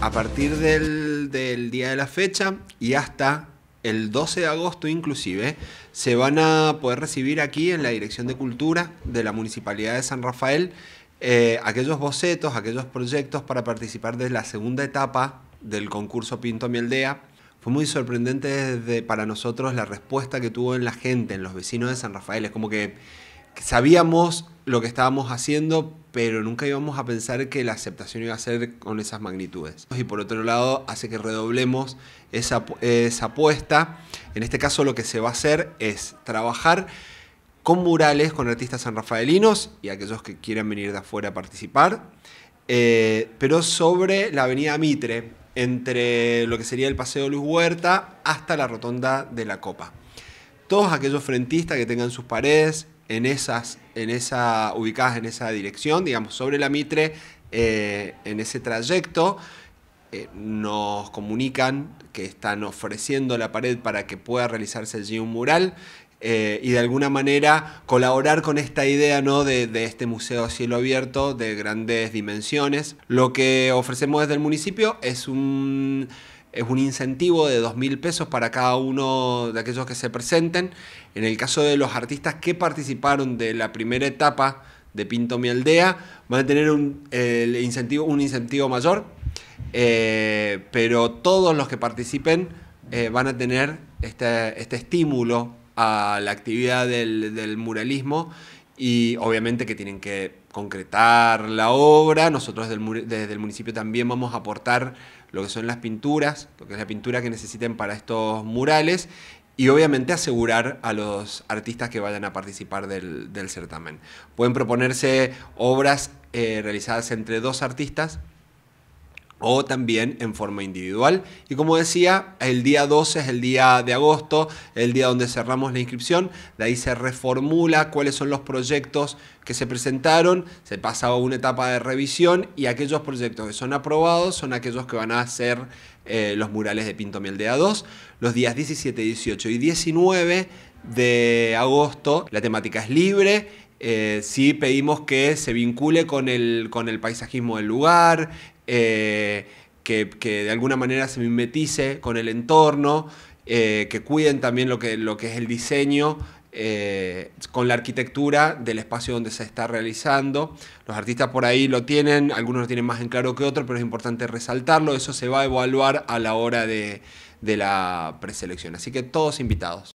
a partir del, día de la fecha y hasta el 12 de agosto inclusive, se van a poder recibir aquí en la Dirección de Cultura de la Municipalidad de San Rafael eh, aquellos bocetos, aquellos proyectos para participar de la segunda etapa del concurso Pinto Mi Aldea. Fue muy sorprendente para nosotros la respuesta que tuvo en la gente, en los vecinos de San Rafael. Es como que sabíamos lo que estábamos haciendo, pero nunca íbamos a pensar que la aceptación iba a ser con esas magnitudes. Y por otro lado, hace que redoblemos esa, apuesta. En este caso lo que se va a hacer es trabajar con murales, con artistas sanrafaelinos y aquellos que quieran venir de afuera a participar, eh, pero sobre la avenida Mitre, entre lo que sería el Paseo Luis Huerta hasta la Rotonda de la Copa. Todos aquellos frentistas que tengan sus paredes en esas, en esa, ubicadas en esa dirección, digamos, sobre la Mitre, eh, en ese trayecto. Eh, nos comunican que están ofreciendo la pared para que pueda realizarse allí un mural eh, y de alguna manera colaborar con esta idea ¿no? de, de, este museo a cielo abierto de grandes dimensiones. Lo que ofrecemos desde el municipio es un es un incentivo de 2.000 pesos para cada uno de aquellos que se presenten. En el caso de los artistas que participaron de la primera etapa de Pinto Mi Aldea, van a tener un, el incentivo, un incentivo mayor, eh, pero todos los que participen eh, van a tener este, este, estímulo a la actividad del, del muralismo y obviamente que tienen que concretar la obra. Nosotros desde el municipio también vamos a aportar lo que son las pinturas, lo que es la pintura que necesiten para estos murales y obviamente asegurar a los artistas que vayan a participar del, certamen. Pueden proponerse obras eh, realizadas entre dos artistas o también en forma individual. Y como decía, el día 12 es el día de agosto, el día donde cerramos la inscripción, de ahí se reformula cuáles son los proyectos que se presentaron, se pasa a una etapa de revisión y aquellos proyectos que son aprobados son aquellos que van a ser eh, los murales de Pinto Mieldea 2 Los días 17, 18 y 19 de agosto la temática es libre, eh, sí pedimos que se vincule con el, con el paisajismo del lugar, eh, que, de alguna manera se mimetice con el entorno, eh, que cuiden también lo que, lo que es el diseño. Eh, con la arquitectura del espacio donde se está realizando. Los artistas por ahí lo tienen, algunos lo tienen más en claro que otros, pero es importante resaltarlo. Eso se va a evaluar a la hora de, de la preselección. Así que todos invitados.